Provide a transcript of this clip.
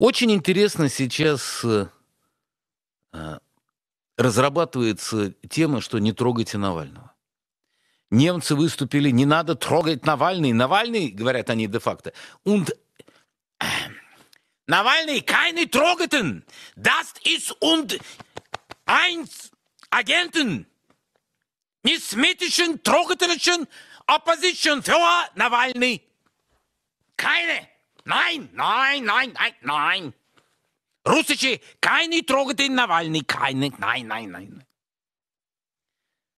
Очень интересно сейчас э, разрабатывается тема, что не трогайте Навального. Немцы выступили, не надо трогать Навальный. Навальный, говорят они де-факто, und э, Навальный keine трогатен, das ist und eins Agenten, nismetischen, trogeterischen Opposition für Навальный. Keine. Nein, nein, nein, nein, nein. Russische, keine Drogen, den Nawalny, keine, nein, nein, nein.